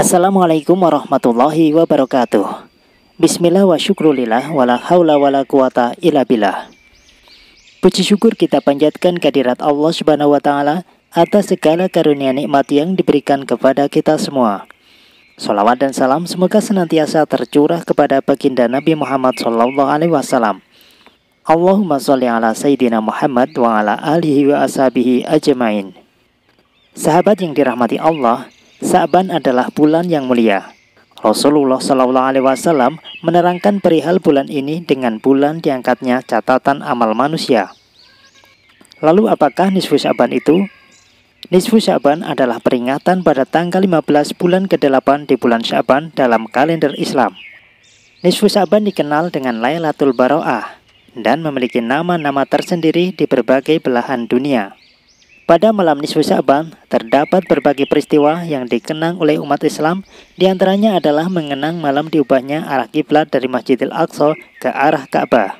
Assalamualaikum warahmatullahi wabarakatuh. Bismillah wa syukrulillah wala haula wala quwata illa billah. Puji syukur kita panjatkan kehadirat Allah Subhanahu wa taala atas segala karunia nikmat yang diberikan kepada kita semua. Salawat dan salam semoga senantiasa tercurah kepada baginda Nabi Muhammad sallallahu alaihi wasallam. Allahumma sholli ala sayyidina Muhammad wa ala alihi wa ashabihi ajmain. Sahabat yang dirahmati Allah, Sa'ban adalah bulan yang mulia. Rasulullah Shallallahu Alaihi Wasallam menerangkan perihal bulan ini dengan bulan diangkatnya catatan amal manusia. Lalu apakah nisfu Sa'ban itu? Nisfu Syaban adalah peringatan pada tanggal 15 bulan ke-8 di bulan Syaban dalam kalender Islam. Nisfu Syaban dikenal dengan Lailatul Baro'ah dan memiliki nama-nama tersendiri di berbagai belahan dunia. Pada malam nisfu Sa'ban, terdapat berbagai peristiwa yang dikenang oleh umat Islam, diantaranya adalah mengenang malam diubahnya arah kiblat dari Masjidil Aqsa ke arah Ka'bah.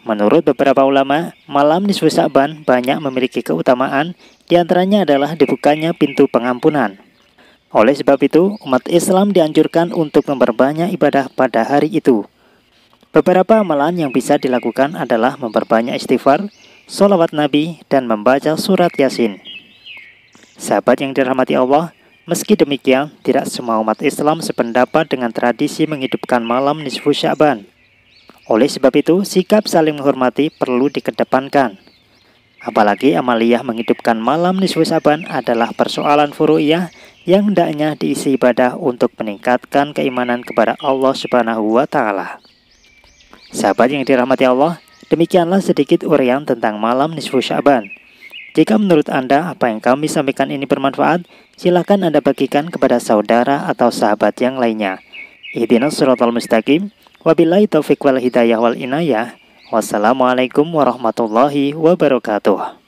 Menurut beberapa ulama, malam nisfu Sa'ban banyak memiliki keutamaan, diantaranya adalah dibukanya pintu pengampunan. Oleh sebab itu, umat Islam dianjurkan untuk memperbanyak ibadah pada hari itu. Beberapa amalan yang bisa dilakukan adalah memperbanyak istighfar, sholawat Nabi, dan membaca surat Yasin. Sahabat yang dirahmati Allah, meski demikian, tidak semua umat Islam sependapat dengan tradisi menghidupkan malam nisfu Syaban. Oleh sebab itu, sikap saling menghormati perlu dikedepankan. Apalagi amaliyah menghidupkan malam nisfu Syaban adalah persoalan furu'iyah yang hendaknya diisi ibadah untuk meningkatkan keimanan kepada Allah Subhanahu wa taala. Sahabat yang dirahmati Allah, Demikianlah sedikit urian tentang malam nisfu Syaban. Jika menurut Anda apa yang kami sampaikan ini bermanfaat, silakan Anda bagikan kepada saudara atau sahabat yang lainnya. Ihdinas suratul mustaqim, wabillahi taufiq wal hidayah wal inayah, wassalamualaikum warahmatullahi wabarakatuh.